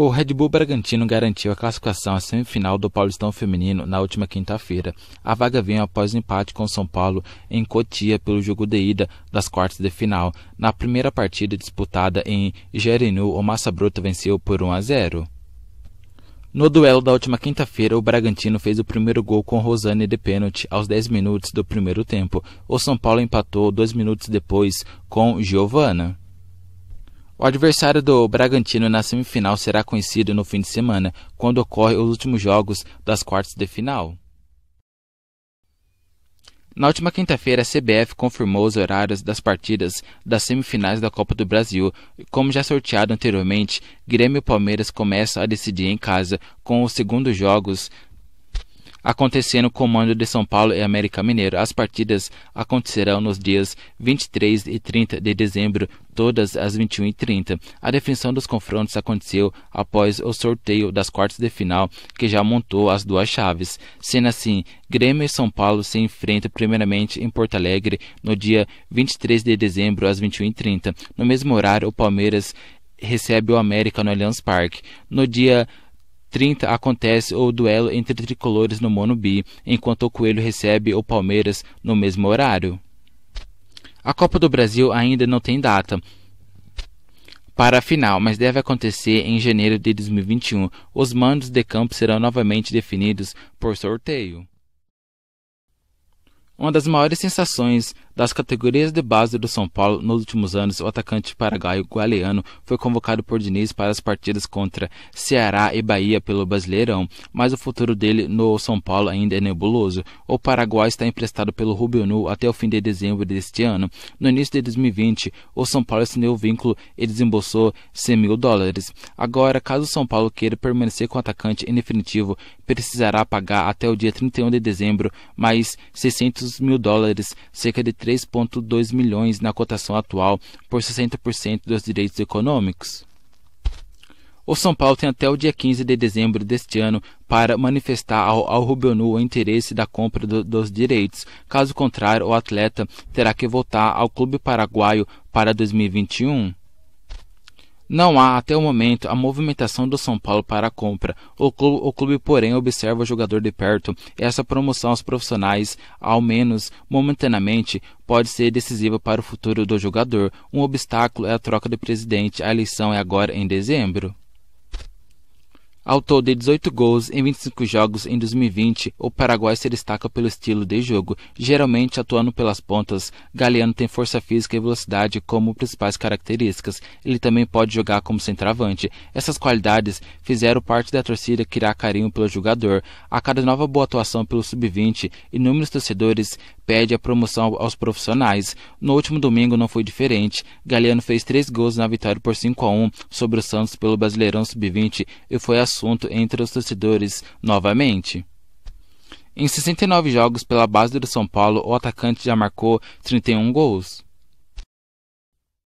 O Red Bull Bragantino garantiu a classificação à semifinal do Paulistão Feminino na última quinta-feira. A vaga veio após o empate com São Paulo em Cotia pelo jogo de ida das quartas de final. Na primeira partida disputada em Gerenu, o Massa Bruta venceu por 1 a 0. No duelo da última quinta-feira, o Bragantino fez o primeiro gol com Rosane de pênalti aos 10 minutos do primeiro tempo. O São Paulo empatou dois minutos depois com Giovana. O adversário do Bragantino na semifinal será conhecido no fim de semana, quando ocorrem os últimos jogos das quartas de final. Na última quinta-feira, a CBF confirmou os horários das partidas das semifinais da Copa do Brasil. Como já sorteado anteriormente, Grêmio e Palmeiras começam a decidir em casa com os segundos jogos acontecer no Comando de São Paulo e América Mineiro. As partidas acontecerão nos dias 23 e 30 de dezembro, todas às 21h30. A definição dos confrontos aconteceu após o sorteio das quartas de final, que já montou as duas chaves. Sendo assim, Grêmio e São Paulo se enfrentam primeiramente em Porto Alegre no dia 23 de dezembro, às 21h30. No mesmo horário, o Palmeiras recebe o América no Allianz Parque. No dia 30 acontece o duelo entre tricolores no Monubi, enquanto o Coelho recebe o Palmeiras no mesmo horário. A Copa do Brasil ainda não tem data para a final, mas deve acontecer em janeiro de 2021. Os mandos de campo serão novamente definidos por sorteio. Uma das maiores sensações das categorias de base do São Paulo nos últimos anos, o atacante paraguaio Gualeano foi convocado por Diniz para as partidas contra Ceará e Bahia pelo Brasileirão, mas o futuro dele no São Paulo ainda é nebuloso. O Paraguai está emprestado pelo Rubio até o fim de dezembro deste ano. No início de 2020, o São Paulo assinou o vínculo e desembolsou 100 mil dólares. Agora, caso o São Paulo queira permanecer com o atacante em definitivo, precisará pagar até o dia 31 de dezembro mais 600 300 mil dólares, cerca de 3,2 milhões na cotação atual, por 60% dos direitos econômicos. O São Paulo tem até o dia 15 de dezembro deste ano para manifestar ao, ao Rubionu o interesse da compra do, dos direitos. Caso contrário, o atleta terá que voltar ao clube paraguaio para 2021. Não há, até o momento, a movimentação do São Paulo para a compra. O clube, o clube, porém, observa o jogador de perto e essa promoção aos profissionais, ao menos momentaneamente, pode ser decisiva para o futuro do jogador. Um obstáculo é a troca de presidente. A eleição é agora em dezembro todo de 18 gols em 25 jogos em 2020, o Paraguai se destaca pelo estilo de jogo, geralmente atuando pelas pontas. Galeano tem força física e velocidade como principais características. Ele também pode jogar como centroavante. Essas qualidades fizeram parte da torcida criar carinho pelo jogador. A cada nova boa atuação pelo sub-20, inúmeros torcedores pede a promoção aos profissionais. No último domingo não foi diferente. Galeano fez três gols na vitória por 5 a 1 sobre o Santos pelo Brasileirão Sub-20 e foi a assunto entre os torcedores novamente. Em 69 jogos pela base do São Paulo, o atacante já marcou 31 gols.